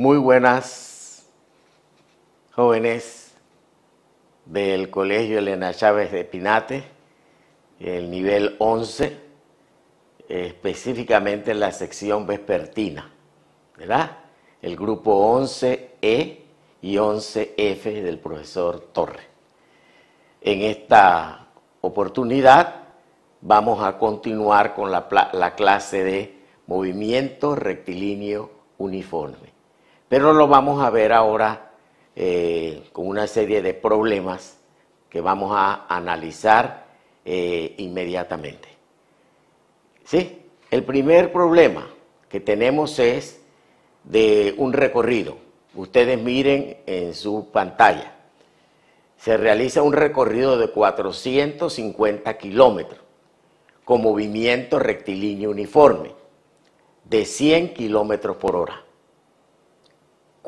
Muy buenas jóvenes del Colegio Elena Chávez de Pinate, el nivel 11, específicamente en la sección vespertina, ¿verdad? El grupo 11E e y 11F del profesor Torre. En esta oportunidad vamos a continuar con la clase de movimiento rectilíneo uniforme. Pero lo vamos a ver ahora eh, con una serie de problemas que vamos a analizar eh, inmediatamente. ¿Sí? El primer problema que tenemos es de un recorrido. Ustedes miren en su pantalla. Se realiza un recorrido de 450 kilómetros con movimiento rectilíneo uniforme de 100 kilómetros por hora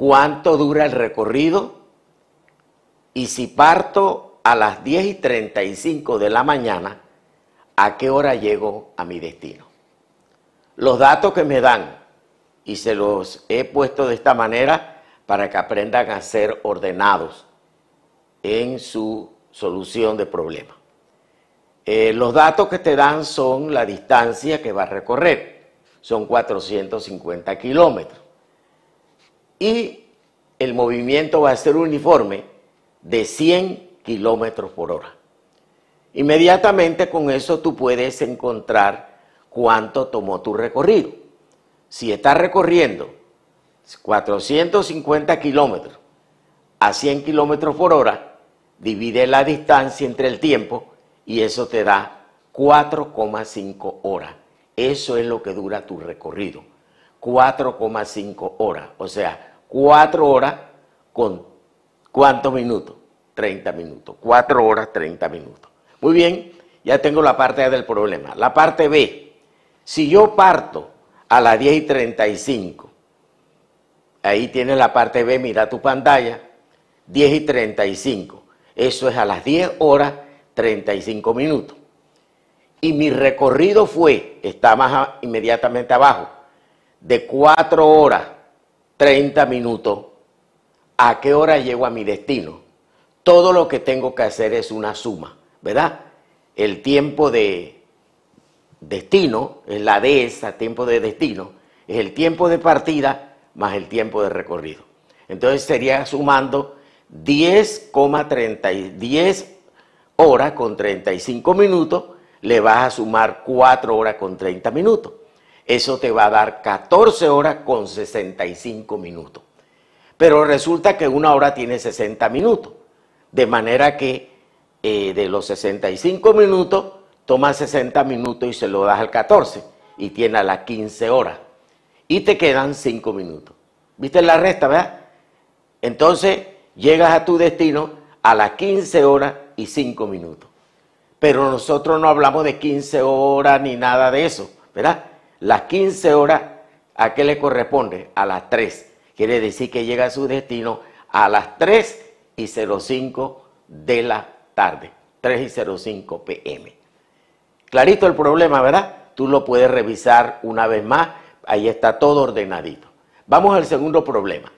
cuánto dura el recorrido y si parto a las 10 y 35 de la mañana, a qué hora llego a mi destino. Los datos que me dan, y se los he puesto de esta manera para que aprendan a ser ordenados en su solución de problemas. Eh, los datos que te dan son la distancia que vas a recorrer, son 450 kilómetros y el movimiento va a ser uniforme de 100 kilómetros por hora. Inmediatamente con eso tú puedes encontrar cuánto tomó tu recorrido. Si estás recorriendo 450 kilómetros a 100 kilómetros por hora, divide la distancia entre el tiempo y eso te da 4,5 horas. Eso es lo que dura tu recorrido. 4,5 horas. O sea, Cuatro horas con cuántos minutos? 30 minutos. Cuatro horas, 30 minutos. Muy bien, ya tengo la parte A del problema. La parte B, si yo parto a las diez y cinco, ahí tienes la parte B, mira tu pantalla, diez y treinta y cinco. Eso es a las 10 horas 35 minutos. Y mi recorrido fue, está más inmediatamente abajo, de cuatro horas 30 minutos, ¿a qué hora llego a mi destino? Todo lo que tengo que hacer es una suma, ¿verdad? El tiempo de destino, es la de esa, tiempo de destino, es el tiempo de partida más el tiempo de recorrido. Entonces sería sumando 10,30, 10 horas con 35 minutos, le vas a sumar 4 horas con 30 minutos. Eso te va a dar 14 horas con 65 minutos. Pero resulta que una hora tiene 60 minutos. De manera que eh, de los 65 minutos, toma 60 minutos y se lo das al 14. Y tiene a las 15 horas. Y te quedan 5 minutos. ¿Viste la resta, verdad? Entonces llegas a tu destino a las 15 horas y 5 minutos. Pero nosotros no hablamos de 15 horas ni nada de eso, ¿verdad? las 15 horas, ¿a qué le corresponde? A las 3. Quiere decir que llega a su destino a las 3 y 05 de la tarde, 3 y 05 pm. Clarito el problema, ¿verdad? Tú lo puedes revisar una vez más, ahí está todo ordenadito. Vamos al segundo problema.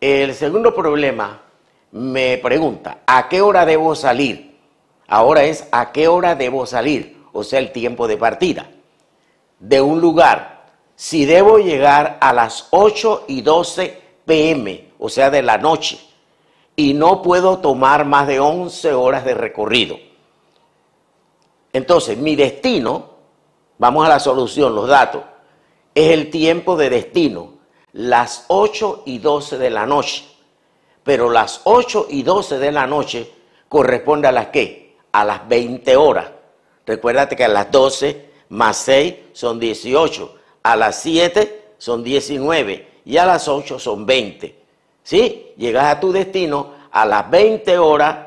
El segundo problema me pregunta, ¿a qué hora debo salir? Ahora es, ¿a qué hora debo salir? O sea, el tiempo de partida de un lugar, si debo llegar a las 8 y 12 pm, o sea, de la noche, y no puedo tomar más de 11 horas de recorrido. Entonces, mi destino, vamos a la solución, los datos, es el tiempo de destino, las 8 y 12 de la noche. Pero las 8 y 12 de la noche corresponde a las qué? A las 20 horas. Recuérdate que a las 12 más 6 son 18, a las 7 son 19 y a las 8 son 20. ¿Sí? Llegas a tu destino a las 20 horas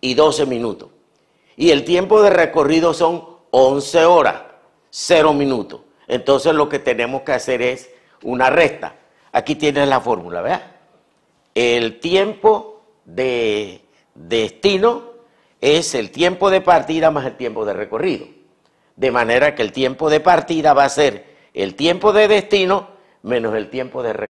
y 12 minutos. Y el tiempo de recorrido son 11 horas, 0 minutos. Entonces lo que tenemos que hacer es una resta. Aquí tienes la fórmula, ¿verdad? El tiempo de destino es el tiempo de partida más el tiempo de recorrido de manera que el tiempo de partida va a ser el tiempo de destino menos el tiempo de recorrido.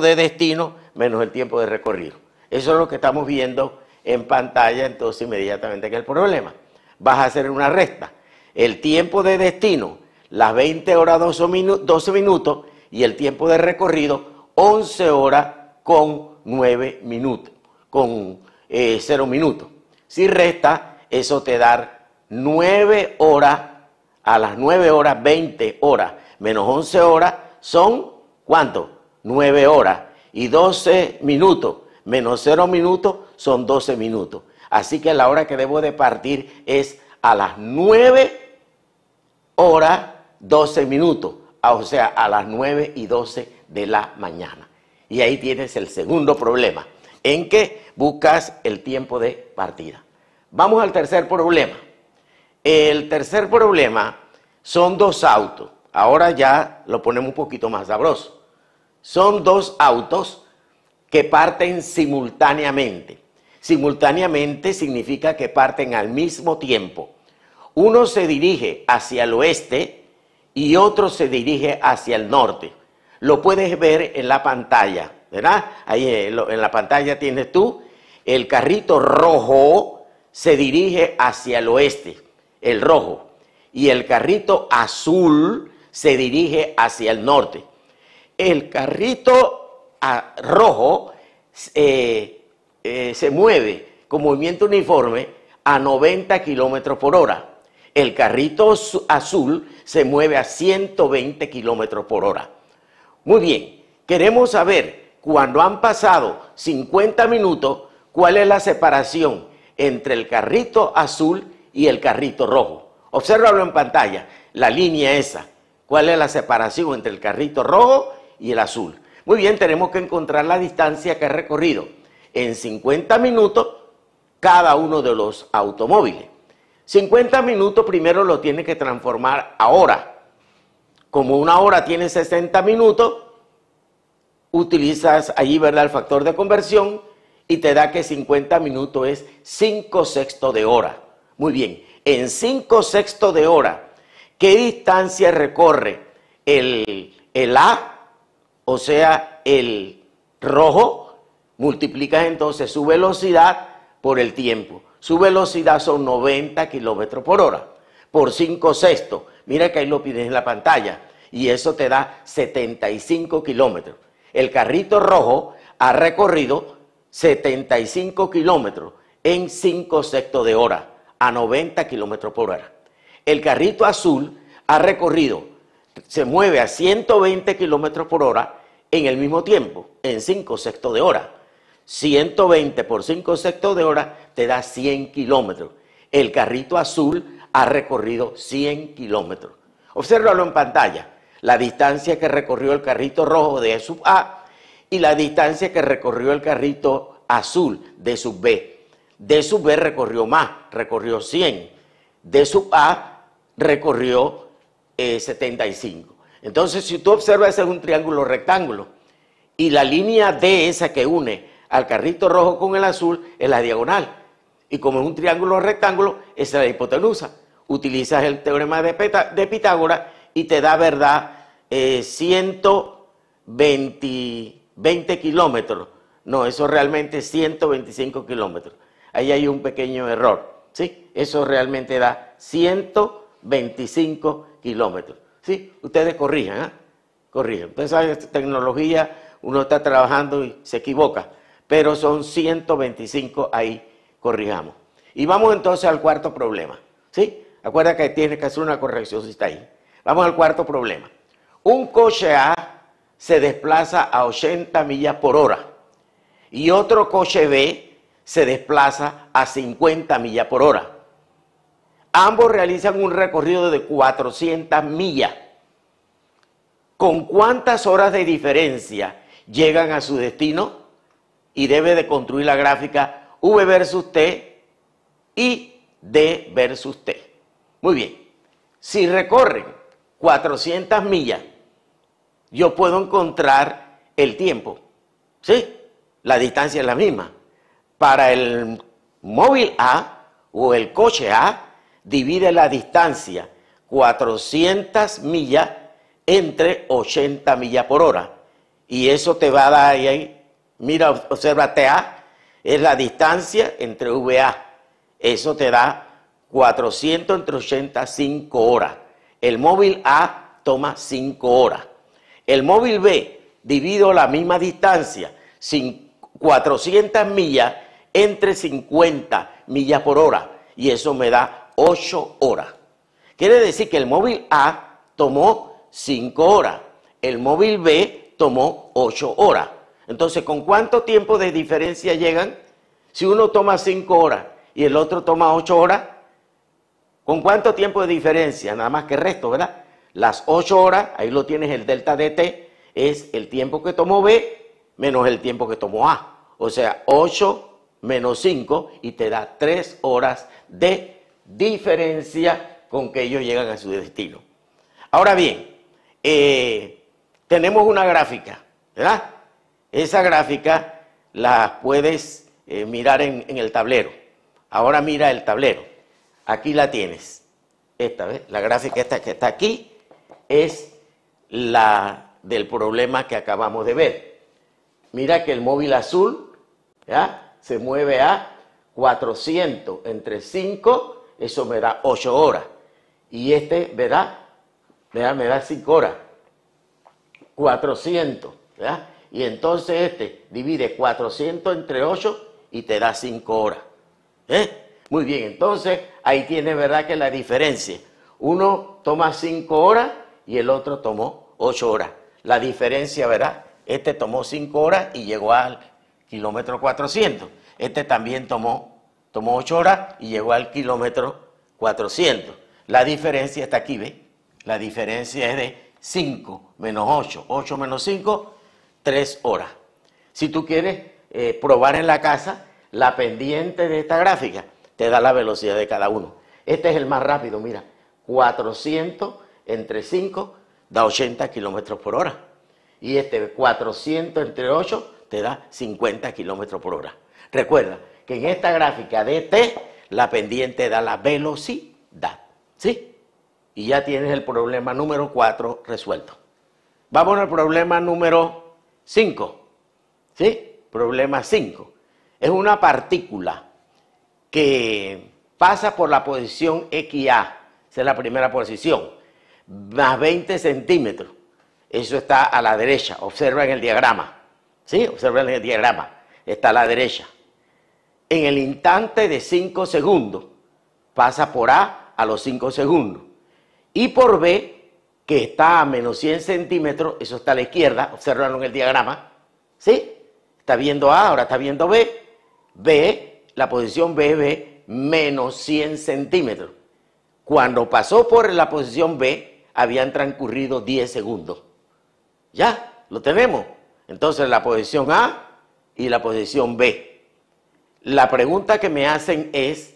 de destino menos el tiempo de recorrido. Eso es lo que estamos viendo en pantalla, entonces inmediatamente que el problema. Vas a hacer una resta. El tiempo de destino, las 20 horas 12 minutos y el tiempo de recorrido, 11 horas con 9 minutos, con 0 eh, minutos. Si resta, eso te da 9 horas a las 9 horas, 20 horas, menos 11 horas, son ¿cuánto? 9 horas. Y 12 minutos, menos 0 minutos, son 12 minutos. Así que la hora que debo de partir es a las 9 horas, 12 minutos. Ah, o sea, a las 9 y 12 de la mañana. Y ahí tienes el segundo problema, en que buscas el tiempo de partida. Vamos al tercer problema. El tercer problema son dos autos. Ahora ya lo ponemos un poquito más sabroso. Son dos autos que parten simultáneamente. Simultáneamente significa que parten al mismo tiempo. Uno se dirige hacia el oeste y otro se dirige hacia el norte. Lo puedes ver en la pantalla, ¿verdad? Ahí eh, en la pantalla tienes tú, el carrito rojo se dirige hacia el oeste el rojo, y el carrito azul se dirige hacia el norte. El carrito ah, rojo eh, eh, se mueve con movimiento uniforme a 90 kilómetros por hora. El carrito azul se mueve a 120 kilómetros por hora. Muy bien, queremos saber cuando han pasado 50 minutos cuál es la separación entre el carrito azul y el carrito rojo. Obsérvalo en pantalla, la línea esa. ¿Cuál es la separación entre el carrito rojo y el azul? Muy bien, tenemos que encontrar la distancia que ha recorrido en 50 minutos cada uno de los automóviles. 50 minutos primero lo tiene que transformar a hora. Como una hora tiene 60 minutos, utilizas allí, ¿verdad?, el factor de conversión y te da que 50 minutos es 5 sextos de hora. Muy bien, en 5 sextos de hora, ¿qué distancia recorre el, A, o sea, el rojo? Multiplicas entonces su velocidad por el tiempo. Su velocidad son 90 kilómetros por hora, por 5 sextos. Mira que ahí lo pides en la pantalla. Y eso te da 75 kilómetros. El carrito rojo ha recorrido 75 kilómetros en 5 sextos de hora a 90 kilómetros por hora. El carrito azul ha recorrido, se mueve a 120 kilómetros por hora en el mismo tiempo, en 5 sextos de hora. 120 por 5 sextos de hora te da 100 kilómetros. El carrito azul ha recorrido 100 kilómetros. Obsérvalo en pantalla. La distancia que recorrió el carrito rojo de sub A y la distancia que recorrió el carrito azul de sub B. D sub B recorrió más, recorrió 100. D sub A recorrió 75. Eh, Entonces, si tú observas, ese es un triángulo rectángulo. Y la línea D, esa que une al carrito rojo con el azul, es la diagonal. Y como es un triángulo rectángulo, es la hipotenusa. Utilizas el teorema de, de Pitágoras y te da verdad 120 eh, kilómetros. No, eso realmente es 125 kilómetros ahí hay un pequeño error. ¿sí? Eso realmente da 125 kilómetros. ¿sí? Ustedes corrijan, ¿ah? Ustedes saben, tecnología, uno está trabajando y se equivoca, pero son 125 ahí, corrijamos. Y vamos entonces al cuarto problema. ¿sí? Acuerda que tiene que hacer una corrección si está ahí. Vamos al cuarto problema. Un coche A se desplaza a 80 millas por hora y otro coche B se desplaza a 50 millas por hora. Ambos realizan un recorrido de 400 millas. ¿Con cuántas horas de diferencia llegan a su destino? Y debe de construir la gráfica V versus T y D versus T. Muy bien, si recorren 400 millas, yo puedo encontrar el tiempo. ¿Sí? La distancia es la misma para el móvil A o el coche A, divide la distancia 400 millas entre 80 millas por hora. Y eso te va a dar ahí, mira, observa A, es la distancia entre VA. Eso te da 400 entre 85 horas. El móvil A toma 5 horas. El móvil B, divido la misma distancia, 400 millas entre 50 millas por hora y eso me da 8 horas. Quiere decir que el móvil A tomó 5 horas, el móvil B tomó 8 horas. Entonces, ¿con cuánto tiempo de diferencia llegan? Si uno toma 5 horas y el otro toma 8 horas, ¿con cuánto tiempo de diferencia? Nada más que el resto, ¿verdad? Las 8 horas, ahí lo tienes el delta de T, es el tiempo que tomó B menos el tiempo que tomó A. O sea, 8 menos 5 y te da 3 horas de diferencia con que ellos llegan a su destino. Ahora bien, eh, tenemos una gráfica, ¿verdad? Esa gráfica la puedes eh, mirar en, el tablero. Ahora mira el tablero. Aquí la tienes. Esta, ¿ves? La gráfica esta que está aquí es la del problema que acabamos de ver. Mira que el móvil azul, ¿verdad?, se mueve a 400 entre 5, eso me da 8 horas. Y este ¿verdad? ¿Verdad? me da, 5 horas. 400, ¿verdad? Y entonces este divide 400 entre 8 y te da 5 horas. ¿Eh? Muy bien, entonces ahí tiene verdad que la diferencia. Uno toma 5 horas y el otro tomó 8 horas. La diferencia, ¿verdad? Este tomó 5 horas y llegó al kilómetro 400. Este también tomó, tomó 8 horas y llegó al kilómetro 400. La diferencia está aquí, ¿ve? La diferencia es de 5 menos 8. 8 menos 5, 3 horas. Si tú quieres eh, probar en la casa la pendiente de esta gráfica, te da la velocidad de cada uno. Este es el más rápido, mira. 400 entre 5 da 80 kilómetros por hora. Y este 400 entre 8 te da 50 kilómetros por hora. Recuerda que en esta gráfica de T, la pendiente da la velocidad. ¿Sí? Y ya tienes el problema número 4 resuelto. Vamos al problema número 5. ¿Sí? Problema 5. Es una partícula que pasa por la posición XA, esa es la primera posición, más 20 centímetros. Eso está a la derecha, observa en el diagrama. ¿Sí? Observen el diagrama. Está a la derecha. En el instante de 5 segundos, pasa por A a los 5 segundos. Y por B, que está a menos 100 centímetros, eso está a la izquierda, observaron en el diagrama. ¿Sí? Está viendo A, ahora está viendo B. B, la posición B, B, menos 100 centímetros. Cuando pasó por la posición B, habían transcurrido 10 segundos. Ya, lo tenemos. Entonces la posición A y la posición B. La pregunta que me hacen es,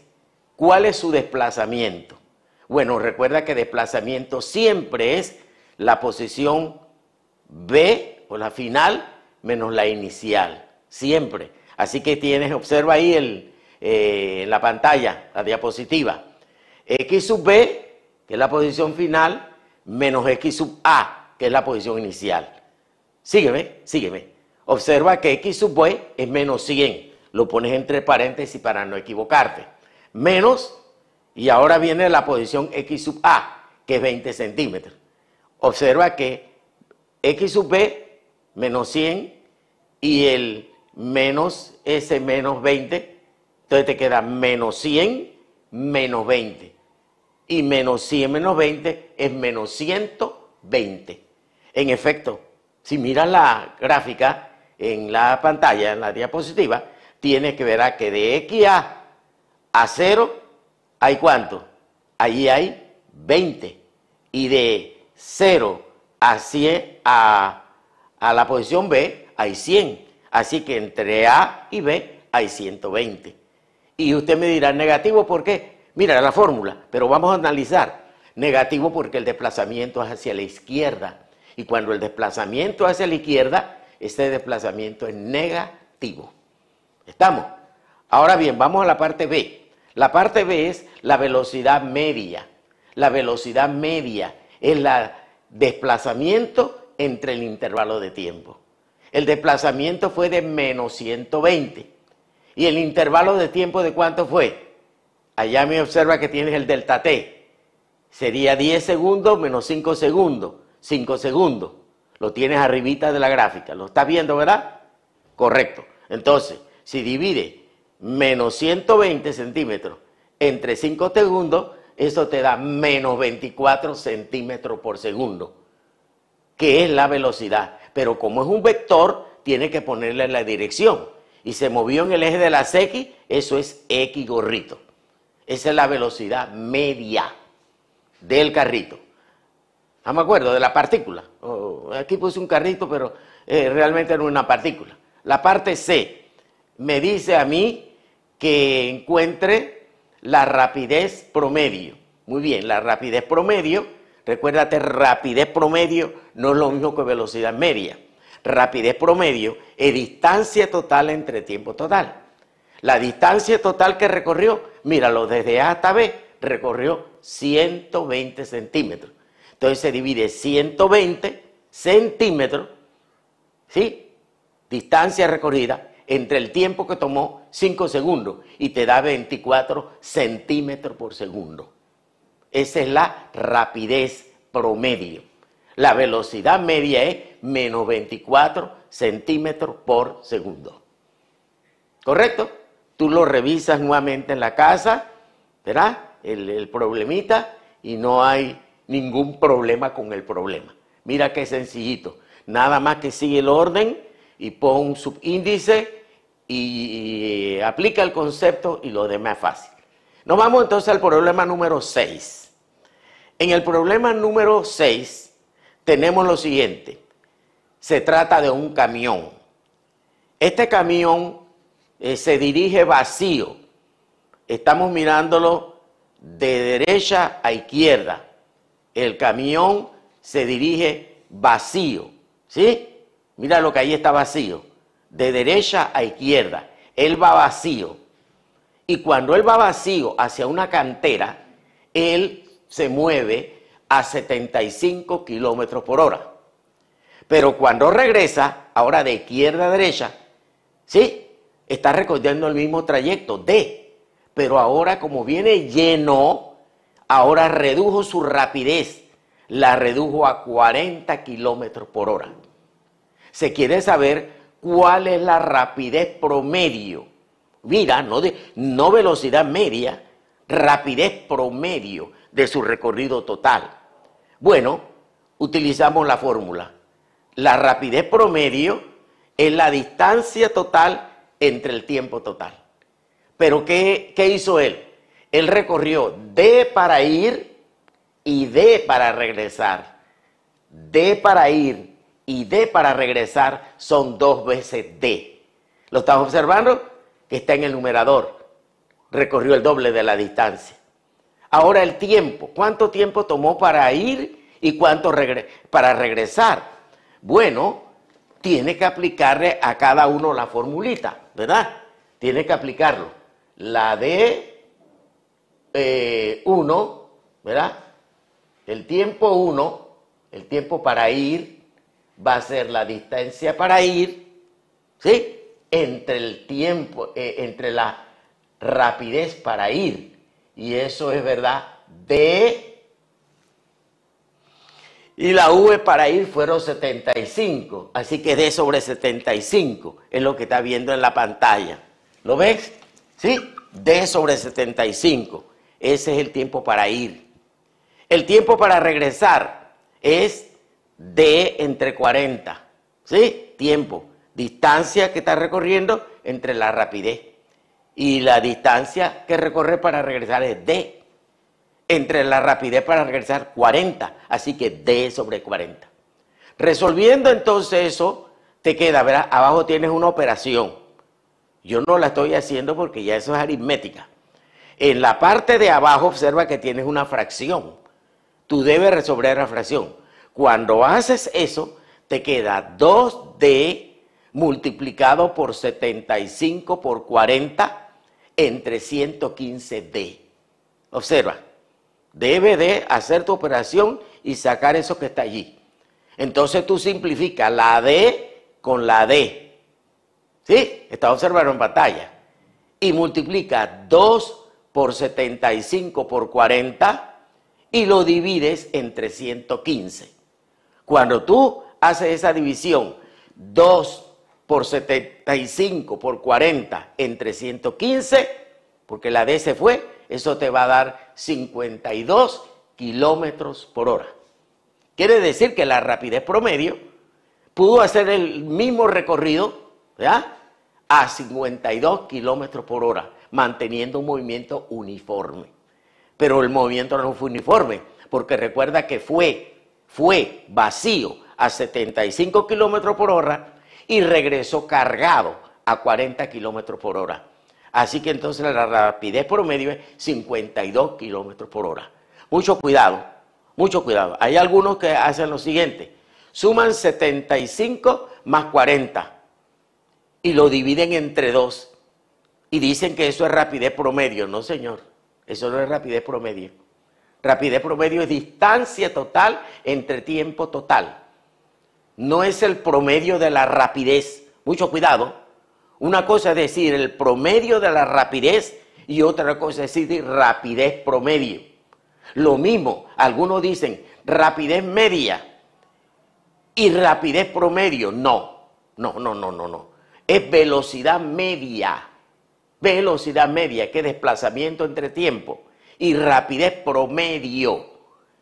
¿cuál es su desplazamiento? Bueno, recuerda que desplazamiento siempre es la posición B o la final menos la inicial, siempre. Así que tienes, observa ahí en eh, la pantalla, la diapositiva. X sub B, que es la posición final, menos X sub A, que es la posición inicial. Sígueme, sígueme. Observa que x sub B es menos 100. Lo pones entre paréntesis para no equivocarte. Menos, y ahora viene la posición x sub a, que es 20 centímetros. Observa que x sub b, menos 100, y el menos ese menos 20, entonces te queda menos 100 menos 20. Y menos 100 menos 20 es menos 120. En efecto, si miran la gráfica en la pantalla, en la diapositiva, tiene que ver que de X a, a 0 hay cuánto? Allí hay 20. Y de 0 a, a, a la posición B hay 100. Así que entre A y B hay 120. Y usted me dirá, negativo, ¿por qué? Mira la fórmula, pero vamos a analizar. Negativo porque el desplazamiento es hacia la izquierda. Y cuando el desplazamiento hacia la izquierda, este desplazamiento es negativo. ¿Estamos? Ahora bien, vamos a la parte B. La parte B es la velocidad media. La velocidad media es el desplazamiento entre el intervalo de tiempo. El desplazamiento fue de menos 120. ¿Y el intervalo de tiempo de cuánto fue? Allá me observa que tienes el delta t. Sería 10 segundos menos 5 segundos. 5 segundos. Lo tienes arribita de la gráfica. ¿Lo estás viendo, verdad? Correcto. Entonces, si divide menos 120 centímetros entre 5 segundos, eso te da menos 24 centímetros por segundo, que es la velocidad. Pero como es un vector, tiene que ponerle la dirección. Y se movió en el eje de las X, eso es X gorrito. Esa es la velocidad media del carrito. Ah, me acuerdo, de la partícula. Oh, aquí puse un carrito, pero eh, realmente era una partícula. La parte C me dice a mí que encuentre la rapidez promedio. Muy bien, la rapidez promedio, recuérdate, rapidez promedio no es lo mismo que velocidad media. Rapidez promedio es distancia total entre tiempo total. La distancia total que recorrió, míralo, desde A hasta B, recorrió 120 centímetros. Entonces se divide 120 centímetros, ¿sí? Distancia recorrida entre el tiempo que tomó 5 segundos y te da 24 centímetros por segundo. Esa es la rapidez promedio. La velocidad media es menos 24 centímetros por segundo. ¿Correcto? Tú lo revisas nuevamente en la casa, ¿verdad? El, el problemita y no hay ningún problema con el problema. Mira qué sencillito. Nada más que sigue el orden y pone un subíndice y, aplica el concepto y lo demás es fácil. Nos vamos entonces al problema número 6. En el problema número 6 tenemos lo siguiente. Se trata de un camión. Este camión eh, se dirige vacío. Estamos mirándolo de derecha a izquierda el camión se dirige vacío, ¿sí? Mira lo que ahí está vacío, de derecha a izquierda, él va vacío. Y cuando él va vacío hacia una cantera, él se mueve a 75 kilómetros por hora. Pero cuando regresa, ahora de izquierda a derecha, ¿sí? Está recorriendo el mismo trayecto, D. Pero ahora como viene lleno, ahora redujo su rapidez, la redujo a 40 kilómetros por hora. Se quiere saber cuál es la rapidez promedio. Mira, no, de, no velocidad media, rapidez promedio de su recorrido total. Bueno, utilizamos la fórmula. La rapidez promedio es la distancia total entre el tiempo total. Pero qué hizo él? Él recorrió D para ir y D para regresar. D para ir y D para regresar son dos veces D. ¿Lo estás observando? Que está en el numerador. Recorrió el doble de la distancia. Ahora el tiempo. ¿Cuánto tiempo tomó para ir y cuánto para regresar? Bueno, tiene que aplicarle a cada uno la formulita, ¿verdad? Tiene que aplicarlo. La D eh, uno, ¿verdad? El tiempo uno, el tiempo para ir, va a ser la distancia para ir, ¿sí? Entre el tiempo, eh, entre la rapidez para ir. Y eso es verdad D Y la V e para ir fueron 75, así que D sobre 75 es lo que está viendo en la pantalla. ¿Lo ves? ¿Sí? D sobre 75. Ese es el tiempo para ir. El tiempo para regresar es de entre 40. ¿Sí? Tiempo. Distancia que está recorriendo entre la rapidez. Y la distancia que recorre para regresar es D. Entre la rapidez para regresar 40. Así que D sobre 40. Resolviendo entonces eso, te queda, ¿verdad? Abajo tienes una operación. Yo no la estoy haciendo porque ya eso es aritmética. En la parte de abajo observa que tienes una fracción. Tú debes resolver la fracción. Cuando haces eso, te queda 2D multiplicado por 75 por 40 entre 115D. Observa, debe de hacer tu operación y sacar eso que está allí. Entonces tú simplificas la D con la D. ¿Sí? Está observando en batalla. Y multiplica 2 por 75 por 40 y lo divides entre 115. Cuando tú haces esa división, 2 por 75 por 40 entre 115, porque la D se fue, eso te va a dar 52 kilómetros por hora. Quiere decir que la rapidez promedio pudo hacer el mismo recorrido a 52 kilómetros por hora manteniendo un movimiento uniforme. Pero el movimiento no fue uniforme, porque recuerda que fue, vacío a 75 kilómetros por hora y regresó cargado a 40 kilómetros por hora. Así que entonces la rapidez promedio es 52 kilómetros por hora. Mucho cuidado, mucho cuidado. Hay algunos que hacen lo siguiente: suman 75 más 40 y lo dividen entre dos y dicen que eso es rapidez promedio. No, señor, eso no es rapidez promedio. Rapidez promedio es distancia total entre tiempo total. No es el promedio de la rapidez. Mucho cuidado. Una cosa es decir el promedio de la rapidez y otra cosa es decir rapidez promedio. Lo mismo, algunos dicen rapidez media y rapidez promedio. No, no, no, no, no, no. Es velocidad media velocidad media, que desplazamiento entre tiempo, y rapidez promedio,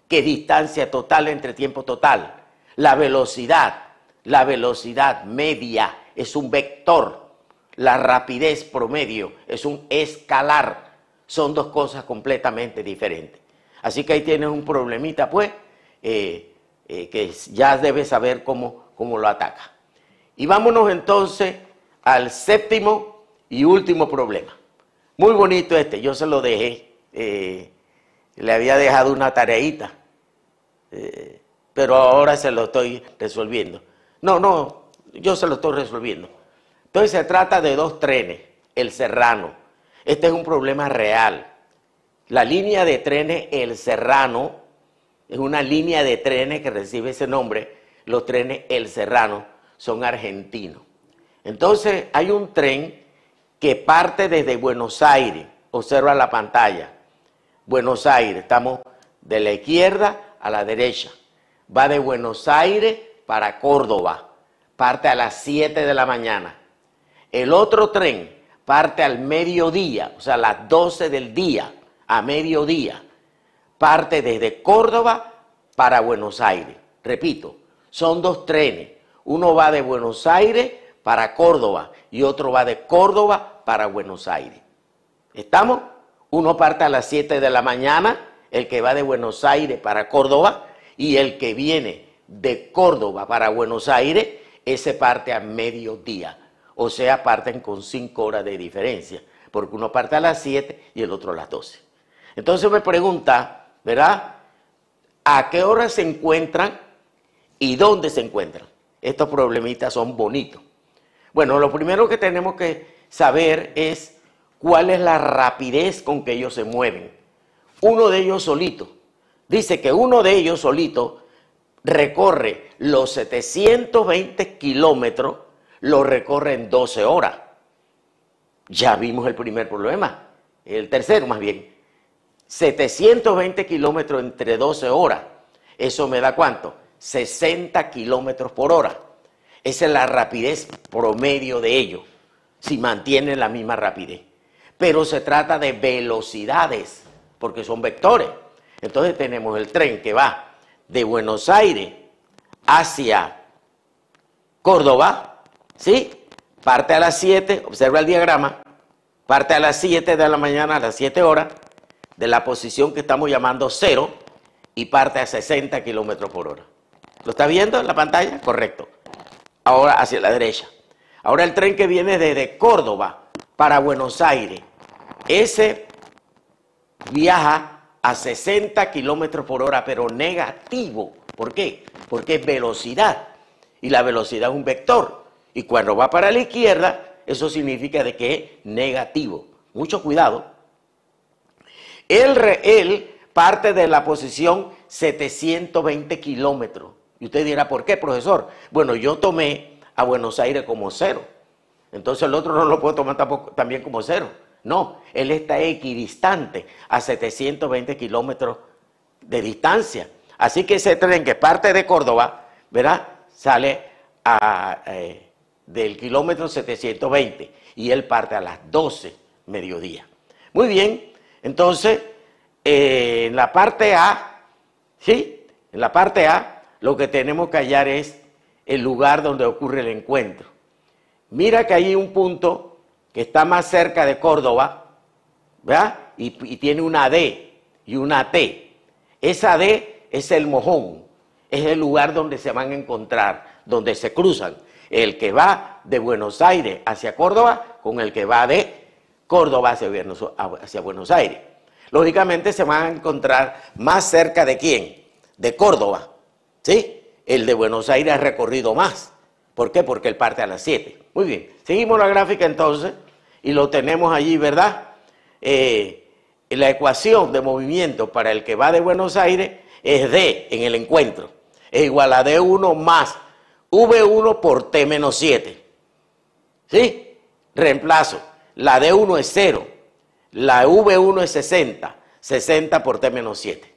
que distancia total entre tiempo total. La velocidad, la velocidad media es un vector, la rapidez promedio es un escalar, son dos cosas completamente diferentes. Así que ahí tienes un problemita, pues, eh, eh, que ya debes saber cómo, cómo lo ataca. Y vámonos entonces al séptimo y último problema. Muy bonito este, yo se lo dejé. Eh, le había dejado una tareita, eh, pero ahora se lo estoy resolviendo. No, no, yo se lo estoy resolviendo. Entonces se trata de dos trenes, el Serrano. Este es un problema real. La línea de trenes El Serrano es una línea de trenes que recibe ese nombre. Los trenes El Serrano son argentinos. Entonces hay un tren que parte desde Buenos Aires. Observa la pantalla. Buenos Aires, estamos de la izquierda a la derecha. Va de Buenos Aires para Córdoba. Parte a las 7 de la mañana. El otro tren parte al mediodía, o sea, a las 12 del día, a mediodía. Parte desde Córdoba para Buenos Aires. Repito, son dos trenes. Uno va de Buenos Aires para Córdoba y otro va de Córdoba para Buenos Aires. ¿Estamos? Uno parte a las 7 de la mañana, el que va de Buenos Aires para Córdoba, y el que viene de Córdoba para Buenos Aires, ese parte a mediodía. O sea, parten con 5 horas de diferencia, porque uno parte a las 7 y el otro a las 12. Entonces me pregunta, ¿verdad? ¿A qué hora se encuentran y dónde se encuentran? Estos problemitas son bonitos. Bueno, lo primero que tenemos que saber es cuál es la rapidez con que ellos se mueven. Uno de ellos solito. Dice que uno de ellos solito recorre los 720 kilómetros, lo recorre en 12 horas. Ya vimos el primer problema, el tercero más bien. 720 kilómetros entre 12 horas. ¿Eso me da cuánto? 60 kilómetros por hora. Esa es la rapidez promedio de ello, si mantienen la misma rapidez. Pero se trata de velocidades, porque son vectores. Entonces tenemos el tren que va de Buenos Aires hacia Córdoba, ¿sí? Parte a las 7, observa el diagrama, parte a las 7 de la mañana, a las 7 horas, de la posición que estamos llamando cero, y parte a 60 kilómetros por hora. ¿Lo está viendo en la pantalla? Correcto ahora hacia la derecha. Ahora el tren que viene desde Córdoba para Buenos Aires, ese viaja a 60 kilómetros por hora, pero negativo. ¿Por qué? Porque es velocidad. Y la velocidad es un vector. Y cuando va para la izquierda, eso significa de que es negativo. Mucho cuidado. El, él parte de la posición 720 kilómetros y usted dirá, ¿por qué, profesor? Bueno, yo tomé a Buenos Aires como cero. Entonces el otro no lo puedo tomar tampoco, también como cero. No, él está equidistante a 720 kilómetros de distancia. Así que ese tren que parte de Córdoba, ¿verdad? Sale eh, del kilómetro 720 y él parte a las 12 mediodía. Muy bien, entonces eh, en la parte A, ¿sí? En la parte A lo que tenemos que hallar es el lugar donde ocurre el encuentro. Mira que hay un punto que está más cerca de Córdoba, ¿verdad? Y, tiene una D y una T. Esa D es el mojón, es el lugar donde se van a encontrar, donde se cruzan. El que va de Buenos Aires hacia Córdoba con el que va de Córdoba hacia Buenos Aires. Lógicamente se van a encontrar más cerca de quién? De Córdoba. ¿Sí? El de Buenos Aires ha recorrido más. ¿Por qué? Porque él parte a las 7. Muy bien. Seguimos la gráfica entonces y lo tenemos allí, ¿verdad? Eh, la ecuación de movimiento para el que va de Buenos Aires es D en el encuentro. Es igual a D1 más V1 por T menos 7. ¿Sí? Reemplazo. La D1 es 0. La V1 es 60. 60 por T menos 7.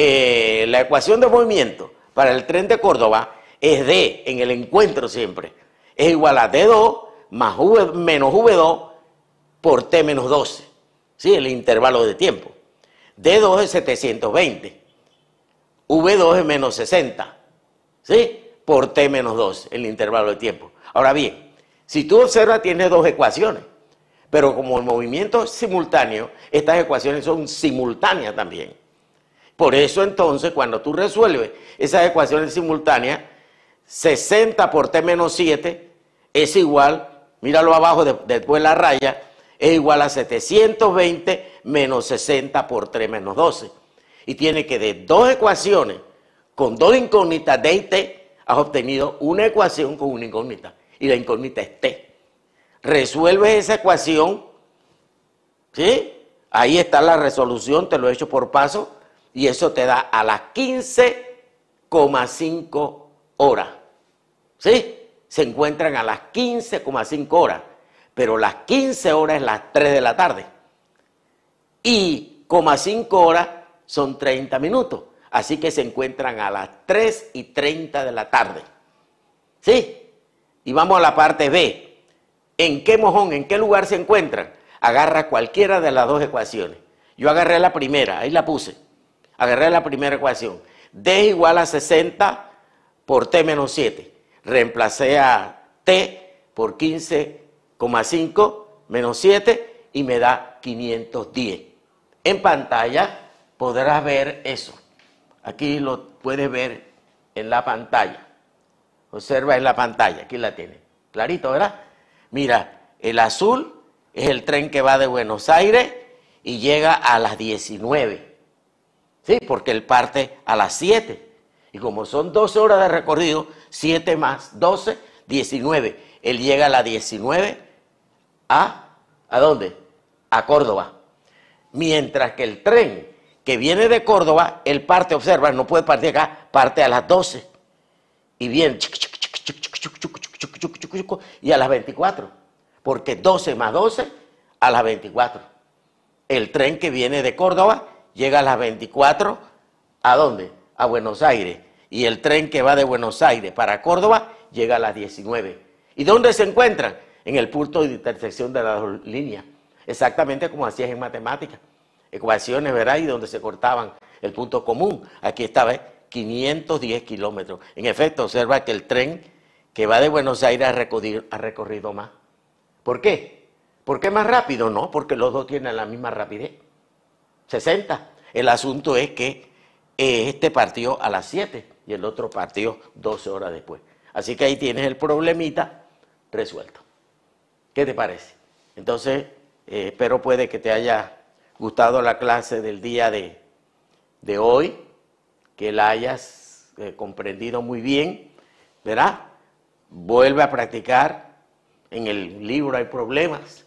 Eh, la ecuación de movimiento para el tren de Córdoba es D, en el encuentro siempre, es igual a D2 más menos V2 por T menos 12, ¿sí? el intervalo de tiempo. D2 es 720, V2 es menos 60, ¿sí? por T menos 12, el intervalo de tiempo. Ahora bien, si tú observas, tienes dos ecuaciones, pero como el movimiento es simultáneo, estas ecuaciones son simultáneas también. Por eso entonces cuando tú resuelves esas ecuaciones simultáneas, 60 por t menos 7 es igual, míralo abajo de, después la raya, es igual a 720 menos 60 por 3 menos 12. Y tiene que de dos ecuaciones con dos incógnitas de y t, has obtenido una ecuación con una incógnita. Y la incógnita es t. Resuelves esa ecuación, ¿sí? Ahí está la resolución, te lo he hecho por paso. Y eso te da a las 15,5 horas. ¿Sí? Se encuentran a las 15,5 horas. Pero las 15 horas es las 3 de la tarde. Y 5 horas son 30 minutos. Así que se encuentran a las 3 y 30 de la tarde. ¿Sí? Y vamos a la parte B. ¿En qué mojón, en qué lugar se encuentran? Agarra cualquiera de las dos ecuaciones. Yo agarré la primera, ahí la puse. Agarré la primera ecuación. D igual a 60 por T menos 7. Reemplacé a T por 15,5 menos 7 y me da 510. En pantalla podrás ver eso. Aquí lo puedes ver en la pantalla. Observa en la pantalla, aquí la tiene. Clarito, ¿verdad? Mira, el azul es el tren que va de Buenos Aires y llega a las 19. Sí, porque él parte a las 7. Y como son 12 horas de recorrido, 7 más 12, 19. Él llega a las 19 a, ¿a dónde? A Córdoba. Mientras que el tren que viene de Córdoba, él parte, observa, no puede partir acá, parte a las 12. Y viene, y a las 24. Porque 12 más 12, a las 24. El tren que viene de Córdoba llega a las 24, ¿a dónde? A Buenos Aires. Y el tren que va de Buenos Aires para Córdoba llega a las 19. ¿Y dónde se encuentran? En el punto de intersección de las dos líneas. Exactamente como hacías en matemáticas. Ecuaciones, ¿verdad? Y donde se cortaban el punto común. Aquí estaba 510 ¿eh? kilómetros. En efecto, observa que el tren que va de Buenos Aires ha ha recorrido más. ¿Por qué? ¿Por qué más rápido? No, porque los dos tienen la misma rapidez. 60. El asunto es que eh, este partió a las 7 y el otro partió 12 horas después. Así que ahí tienes el problemita resuelto. ¿Qué te parece? Entonces, eh, espero puede que te haya gustado la clase del día de, hoy, que la hayas eh, comprendido muy bien, ¿verdad? Vuelve a practicar, en el libro hay problemas.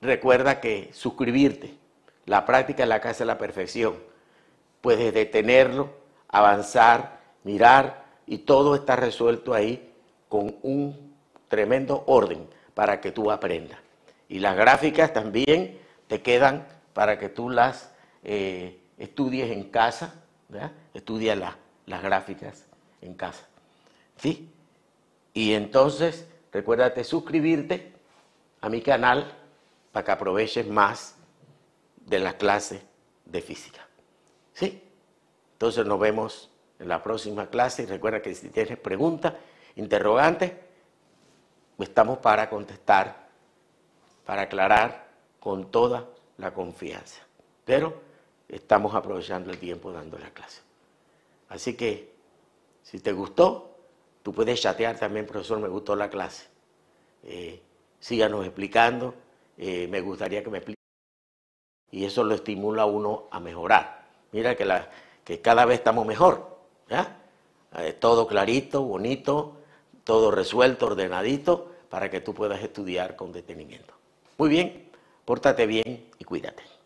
Recuerda que suscribirte la práctica es la casa de la perfección. Puedes detenerlo, avanzar, mirar y todo está resuelto ahí con un tremendo orden para que tú aprendas. Y las gráficas también te quedan para que tú las eh, estudies en casa, estudia las gráficas en casa. ¿Sí? Y entonces, recuérdate suscribirte a mi canal para que aproveches más de la clase de física. ¿Sí? Entonces nos vemos en la próxima clase y recuerda que si tienes preguntas, interrogantes, estamos para contestar, para aclarar con toda la confianza. Pero estamos aprovechando el tiempo dando la clase. Así que, si te gustó, tú puedes chatear también, profesor, me gustó la clase. Eh, síganos explicando, eh, me gustaría que me y eso lo estimula a uno a mejorar. Mira que, la, que cada vez estamos mejor, eh, todo clarito, bonito, todo resuelto, ordenadito, para que tú puedas estudiar con detenimiento. Muy bien, pórtate bien y cuídate.